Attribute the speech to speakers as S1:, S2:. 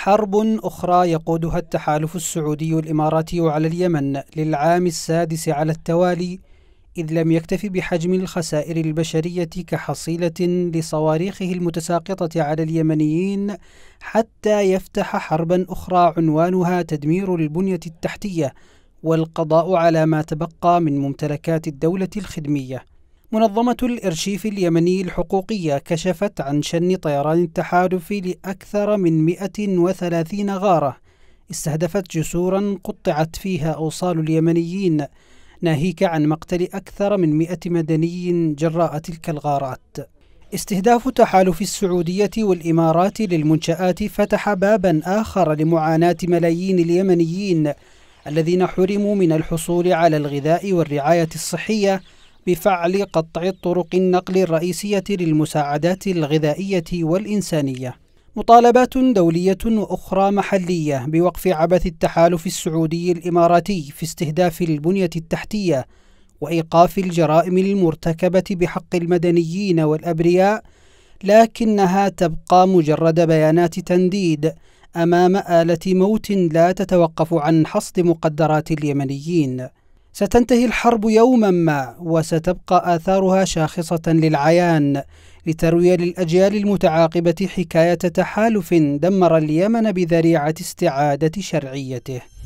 S1: حرب أخرى يقودها التحالف السعودي الإماراتي على اليمن للعام السادس على التوالي إذ لم يكتف بحجم الخسائر البشرية كحصيلة لصواريخه المتساقطة على اليمنيين حتى يفتح حربا أخرى عنوانها تدمير البنية التحتية والقضاء على ما تبقى من ممتلكات الدولة الخدمية منظمة الإرشيف اليمني الحقوقية كشفت عن شن طيران التحالف لأكثر من 130 غارة استهدفت جسورا قطعت فيها أوصال اليمنيين ناهيك عن مقتل أكثر من 100 مدني جراء تلك الغارات استهداف تحالف السعودية والإمارات للمنشآت فتح بابا آخر لمعاناة ملايين اليمنيين الذين حرموا من الحصول على الغذاء والرعاية الصحية بفعل قطع طرق النقل الرئيسية للمساعدات الغذائية والإنسانية مطالبات دولية وأخرى محلية بوقف عبث التحالف السعودي الإماراتي في استهداف البنية التحتية وإيقاف الجرائم المرتكبة بحق المدنيين والأبرياء لكنها تبقى مجرد بيانات تنديد أمام آلة موت لا تتوقف عن حصد مقدرات اليمنيين ستنتهي الحرب يوما ما وستبقى آثارها شاخصة للعيان لتروي للأجيال المتعاقبة حكاية تحالف دمر اليمن بذريعة استعادة شرعيته